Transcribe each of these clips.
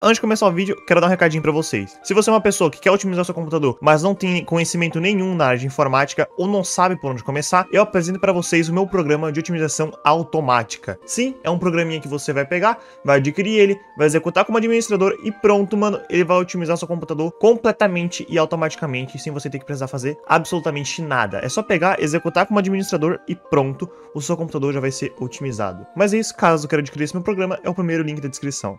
Antes de começar o vídeo, quero dar um recadinho para vocês. Se você é uma pessoa que quer otimizar seu computador, mas não tem conhecimento nenhum na área de informática ou não sabe por onde começar, eu apresento para vocês o meu programa de otimização automática. Sim, é um programinha que você vai pegar, vai adquirir ele, vai executar como administrador e pronto, mano, ele vai otimizar seu computador completamente e automaticamente, sem você ter que precisar fazer absolutamente nada. É só pegar, executar como administrador e pronto, o seu computador já vai ser otimizado. Mas é isso, caso queira adquirir esse meu programa, é o primeiro link da descrição.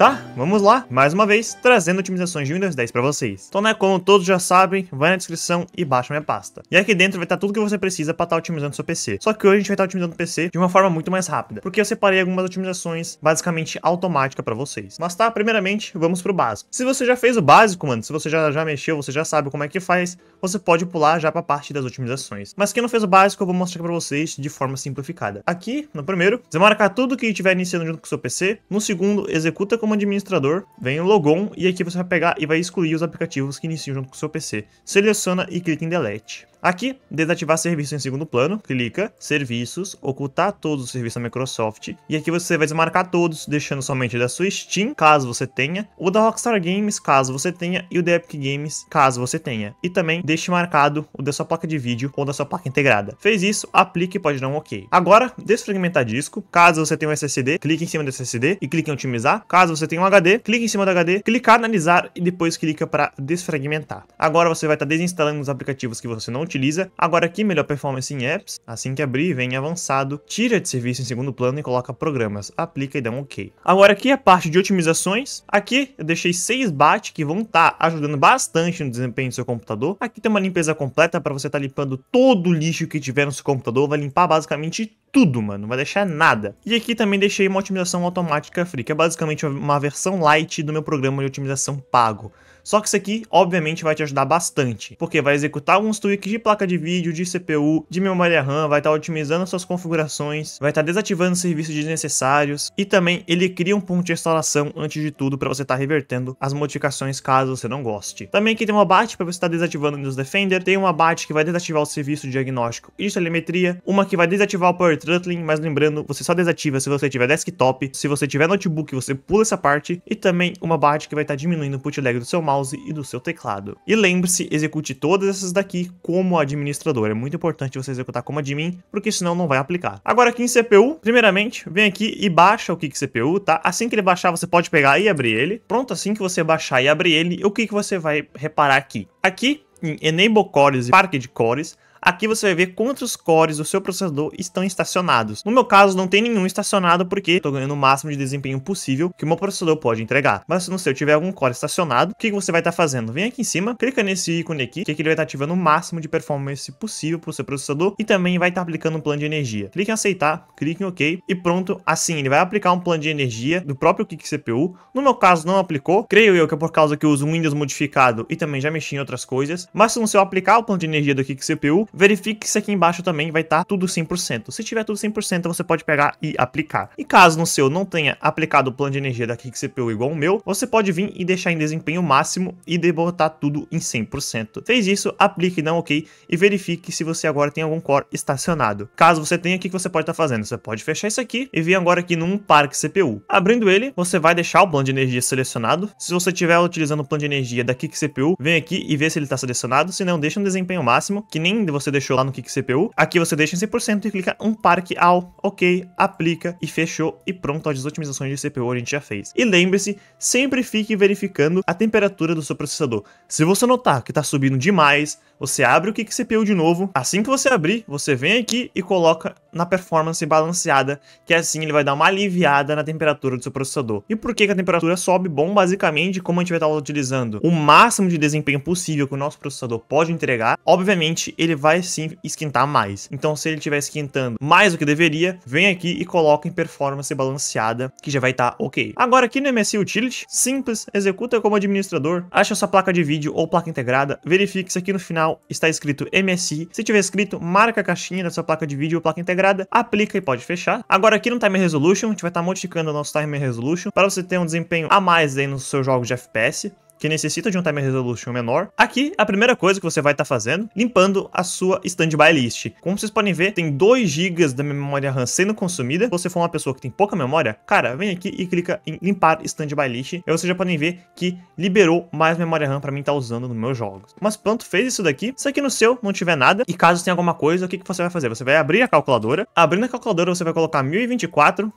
Tá, vamos lá, mais uma vez, trazendo otimizações de Windows 10 para vocês. Então, né, como todos já sabem, vai na descrição e baixa minha pasta. E aqui dentro vai estar tá tudo que você precisa para estar tá otimizando seu PC. Só que hoje a gente vai estar tá otimizando o PC de uma forma muito mais rápida, porque eu separei algumas otimizações basicamente automáticas para vocês. Mas tá, primeiramente, vamos pro básico. Se você já fez o básico, mano, se você já, já mexeu, você já sabe como é que faz, você pode pular já para a parte das otimizações. Mas quem não fez o básico, eu vou mostrar para vocês de forma simplificada. Aqui, no primeiro, você marca tudo que estiver iniciando junto com o seu PC. No segundo, executa como como administrador, vem o logon e aqui você vai pegar e vai excluir os aplicativos que iniciam junto com o seu PC. Seleciona e clica em delete. Aqui, desativar serviço em segundo plano, clica Serviços, ocultar todos os serviços da Microsoft, e aqui você vai desmarcar todos, deixando somente da sua Steam, caso você tenha, o da Rockstar Games, caso você tenha, e o da Epic Games, caso você tenha. E também deixe marcado o da sua placa de vídeo ou da sua placa integrada. Fez isso, aplique e pode dar um OK. Agora, desfragmentar disco, caso você tenha um SSD, clique em cima do SSD e clique em otimizar. Caso você tenha um HD, clique em cima do HD, clicar analisar e depois clica para desfragmentar. Agora você vai estar tá desinstalando os aplicativos que você não utiliza. Agora aqui, melhor performance em apps. Assim que abrir, vem avançado, tira de serviço em segundo plano e coloca programas. Aplica e dá um OK. Agora aqui a parte de otimizações. Aqui eu deixei seis BAT que vão estar tá ajudando bastante no desempenho do seu computador. Aqui tem uma limpeza completa para você estar tá limpando todo o lixo que tiver no seu computador. Vai limpar basicamente tudo, mano. Não vai deixar nada. E aqui também deixei uma otimização automática free, que é basicamente uma versão light do meu programa de otimização pago. Só que isso aqui, obviamente, vai te ajudar bastante, porque vai executar alguns tweaks de placa de vídeo, de CPU, de memória RAM, vai estar tá otimizando suas configurações, vai estar tá desativando serviços desnecessários e também ele cria um ponto de instalação antes de tudo para você estar tá revertendo as modificações caso você não goste. Também aqui tem uma abate para você estar tá desativando o Windows Defender, tem uma abate que vai desativar o serviço de diagnóstico e de telemetria, uma que vai desativar o Power Throttling, mas lembrando, você só desativa se você tiver desktop, se você tiver notebook, você pula essa parte e também uma abate que vai estar tá diminuindo o lag do seu mouse e do seu teclado. E lembre-se, execute todas essas daqui como administrador. É muito importante você executar como admin, porque senão não vai aplicar. Agora aqui em CPU, primeiramente, vem aqui e baixa o que CPU, tá? Assim que ele baixar, você pode pegar e abrir ele. Pronto, assim que você baixar e abrir ele, o que, que você vai reparar aqui? Aqui, em Enable Cores e Parque de Cores, Aqui você vai ver quantos cores do seu processador estão estacionados. No meu caso, não tem nenhum estacionado porque estou ganhando o máximo de desempenho possível que o meu processador pode entregar. Mas se no seu tiver algum core estacionado, o que você vai estar tá fazendo? Vem aqui em cima, clica nesse ícone aqui, que, aqui é ele vai estar tá ativando o máximo de performance possível para o seu processador e também vai estar tá aplicando um plano de energia. Clique em aceitar, clique em OK e pronto. Assim, ele vai aplicar um plano de energia do próprio Kik CPU. No meu caso, não aplicou. Creio eu que é por causa que eu uso Windows modificado e também já mexi em outras coisas. Mas se no seu aplicar o plano de energia do Kik CPU, verifique se aqui embaixo também vai estar tá tudo 100%. Se tiver tudo 100%, você pode pegar e aplicar. E caso no seu não tenha aplicado o plano de energia da CPU igual o meu, você pode vir e deixar em desempenho máximo e debotar tudo em 100%. Fez isso, aplique não OK e verifique se você agora tem algum core estacionado. Caso você tenha, o que você pode estar tá fazendo? Você pode fechar isso aqui e vir agora aqui num parque CPU. Abrindo ele, você vai deixar o plano de energia selecionado. Se você estiver utilizando o plano de energia da CPU, vem aqui e vê se ele está selecionado. Se não, deixa um desempenho máximo, que nem você você deixou lá no Kik CPU. Aqui você deixa em 100% e clica um parque all, ok, aplica e fechou e pronto, as otimizações de CPU a gente já fez. E lembre-se, sempre fique verificando a temperatura do seu processador. Se você notar que está subindo demais, você abre o Kik CPU de novo. Assim que você abrir, você vem aqui e coloca na performance balanceada, que assim ele vai dar uma aliviada na temperatura do seu processador. E por que, que a temperatura sobe? Bom, basicamente, como a gente vai estar utilizando o máximo de desempenho possível que o nosso processador pode entregar, obviamente ele vai sim esquentar mais. Então, se ele estiver esquentando mais do que deveria, vem aqui e coloca em performance balanceada, que já vai estar ok. Agora, aqui no MSI Utility, simples, executa como administrador, acha sua placa de vídeo ou placa integrada, verifique se aqui no final está escrito MSI. Se tiver escrito, marca a caixinha da sua placa de vídeo ou placa integrada aplica e pode fechar. Agora aqui no Time Resolution, a gente vai estar modificando o nosso Time Resolution para você ter um desempenho a mais aí nos seus jogos de FPS que necessita de um time resolution menor, aqui a primeira coisa que você vai estar tá fazendo, limpando a sua standby list. Como vocês podem ver, tem 2 GB da memória RAM sendo consumida. Se você for uma pessoa que tem pouca memória, cara, vem aqui e clica em limpar standby list. Aí vocês já podem ver que liberou mais memória RAM para mim estar tá usando nos meus jogos. Mas pronto, fez isso daqui. Se aqui no seu não tiver nada, e caso tenha alguma coisa, o que, que você vai fazer? Você vai abrir a calculadora. Abrindo a calculadora, você vai colocar 1024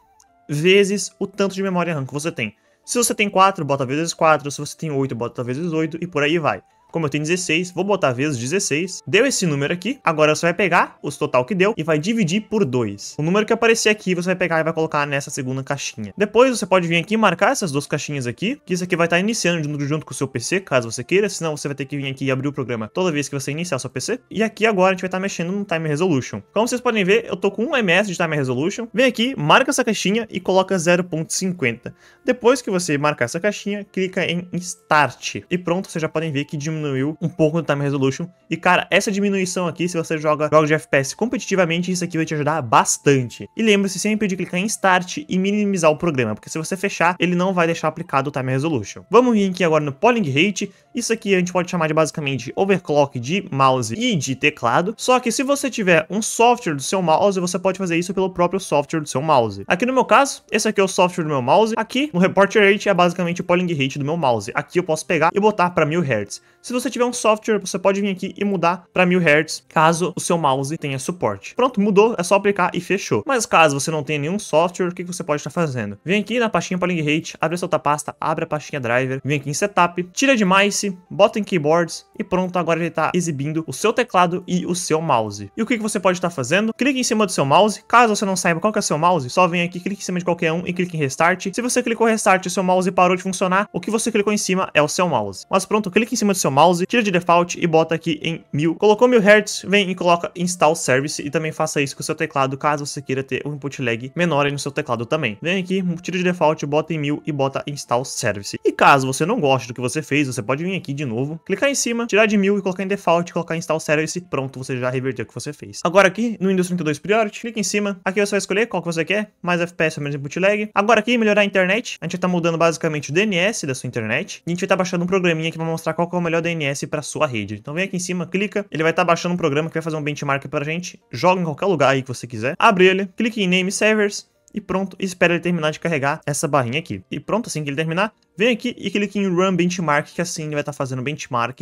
vezes o tanto de memória RAM que você tem. Se você tem 4, bota vezes 4. Se você tem 8, bota vezes 8 e por aí vai. Como eu tenho 16, vou botar vezes 16. Deu esse número aqui. Agora você vai pegar o total que deu e vai dividir por 2. O número que aparecer aqui, você vai pegar e vai colocar nessa segunda caixinha. Depois você pode vir aqui e marcar essas duas caixinhas aqui, que isso aqui vai estar iniciando junto com o seu PC, caso você queira. Senão você vai ter que vir aqui e abrir o programa toda vez que você iniciar o seu PC. E aqui agora a gente vai estar mexendo no Time Resolution. Como vocês podem ver, eu tô com 1 ms de Time Resolution. Vem aqui, marca essa caixinha e coloca 0.50. Depois que você marcar essa caixinha, clica em Start. E pronto, vocês já podem ver que diminuiu diminuiu um pouco no time resolution. E, cara, essa diminuição aqui, se você joga jogos de FPS competitivamente, isso aqui vai te ajudar bastante. E lembre-se sempre de clicar em Start e minimizar o programa, porque se você fechar, ele não vai deixar aplicado o time resolution. Vamos vir aqui agora no polling rate. Isso aqui a gente pode chamar de basicamente overclock de mouse e de teclado. Só que se você tiver um software do seu mouse, você pode fazer isso pelo próprio software do seu mouse. Aqui no meu caso, esse aqui é o software do meu mouse. Aqui no report rate é basicamente o polling rate do meu mouse. Aqui eu posso pegar e botar para 1000 Hz. Se se você tiver um software, você pode vir aqui e mudar para 1000 Hz, caso o seu mouse tenha suporte. Pronto, mudou, é só aplicar e fechou. Mas caso você não tenha nenhum software, o que você pode estar tá fazendo? Vem aqui na pastinha Polling Rate, abre essa outra pasta, abre a pastinha Driver, vem aqui em Setup, tira de Mice, bota em Keyboards e pronto, agora ele está exibindo o seu teclado e o seu mouse. E o que você pode estar tá fazendo? Clique em cima do seu mouse, caso você não saiba qual é o seu mouse, só vem aqui, clique em cima de qualquer um e clique em Restart. Se você clicou Restart e o seu mouse parou de funcionar, o que você clicou em cima é o seu mouse. Mas pronto, clique em cima do seu mouse, mouse, tira de default e bota aqui em 1000. Colocou 1000 Hz, vem e coloca install service e também faça isso com o seu teclado, caso você queira ter um input lag menor aí no seu teclado também. Vem aqui, tira de default, bota em 1000 e bota install service. E caso você não goste do que você fez, você pode vir aqui de novo, clicar em cima, tirar de 1000 e colocar em default, colocar install service, pronto, você já reverteu o que você fez. Agora aqui no Windows 32 Priority, clica em cima, aqui você vai escolher qual que você quer, mais FPS ou menos input lag. Agora aqui, melhorar a internet, a gente vai estar tá mudando basicamente o DNS da sua internet, e a gente vai estar tá baixando um programinha que vai mostrar qual que é o melhor DNS para sua rede. Então vem aqui em cima, clica, ele vai estar tá baixando um programa que vai fazer um benchmark para a gente, joga em qualquer lugar aí que você quiser, abre ele, clique em Name Servers, e pronto, espera ele terminar de carregar essa barrinha aqui. E pronto, assim que ele terminar, vem aqui e clique em Run Benchmark, que assim ele vai estar tá fazendo benchmark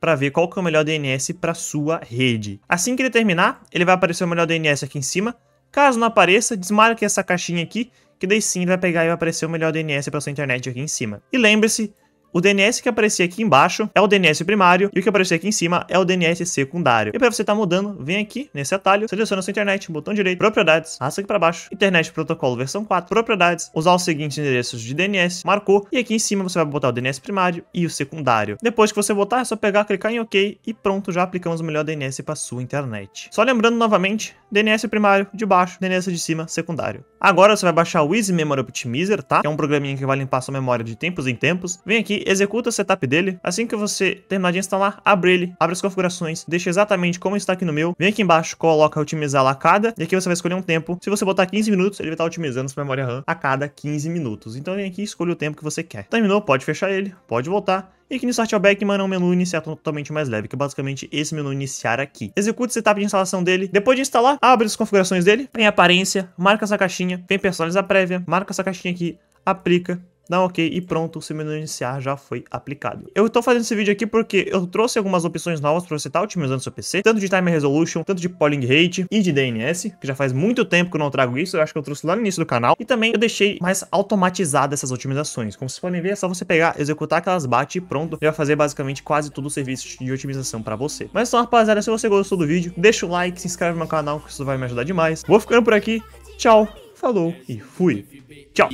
para ver qual que é o melhor DNS para sua rede. Assim que ele terminar, ele vai aparecer o melhor DNS aqui em cima. Caso não apareça, desmarque essa caixinha aqui, que daí sim ele vai pegar e vai aparecer o melhor DNS para sua internet aqui em cima. E lembre-se, o DNS que aparecia aqui embaixo é o DNS primário e o que aparecia aqui em cima é o DNS secundário. E para você estar tá mudando, vem aqui nesse atalho, seleciona sua internet, botão direito, propriedades, arrasta aqui para baixo, internet protocolo versão 4, propriedades, usar os seguintes endereços de DNS, marcou e aqui em cima você vai botar o DNS primário e o secundário. Depois que você botar, é só pegar, clicar em OK e pronto, já aplicamos o melhor DNS para sua internet. Só lembrando novamente, DNS primário de baixo, DNS de cima, secundário. Agora você vai baixar o Easy Memory Optimizer, tá? Que é um programinha que vai limpar sua memória de tempos em tempos. Vem aqui executa o setup dele. Assim que você terminar de instalar, abre ele, abre as configurações, deixa exatamente como está aqui no meu, vem aqui embaixo, coloca otimizar a cada, e aqui você vai escolher um tempo. Se você botar 15 minutos, ele vai estar otimizando sua memória RAM a cada 15 minutos. Então vem aqui e escolhe o tempo que você quer. Terminou, pode fechar ele, pode voltar, e aqui no Start Back, mano, é um menu iniciar totalmente mais leve, que é basicamente esse menu iniciar aqui. Executa o setup de instalação dele. Depois de instalar, abre as configurações dele, vem aparência, marca essa caixinha, vem personalizar prévia, marca essa caixinha aqui, aplica, dá ok e pronto, o seu menu iniciar já foi aplicado. Eu tô fazendo esse vídeo aqui porque eu trouxe algumas opções novas para você estar tá otimizando seu PC, tanto de Time Resolution, tanto de Polling Rate e de DNS, que já faz muito tempo que eu não trago isso, eu acho que eu trouxe lá no início do canal, e também eu deixei mais automatizada essas otimizações. Como vocês podem ver, é só você pegar, executar aquelas bate e pronto, e vai fazer basicamente quase todo o serviço de otimização para você. Mas então, rapaziada, se você gostou do vídeo, deixa o like, se inscreve no meu canal, que isso vai me ajudar demais. Vou ficando por aqui, tchau, falou e fui. Tchau!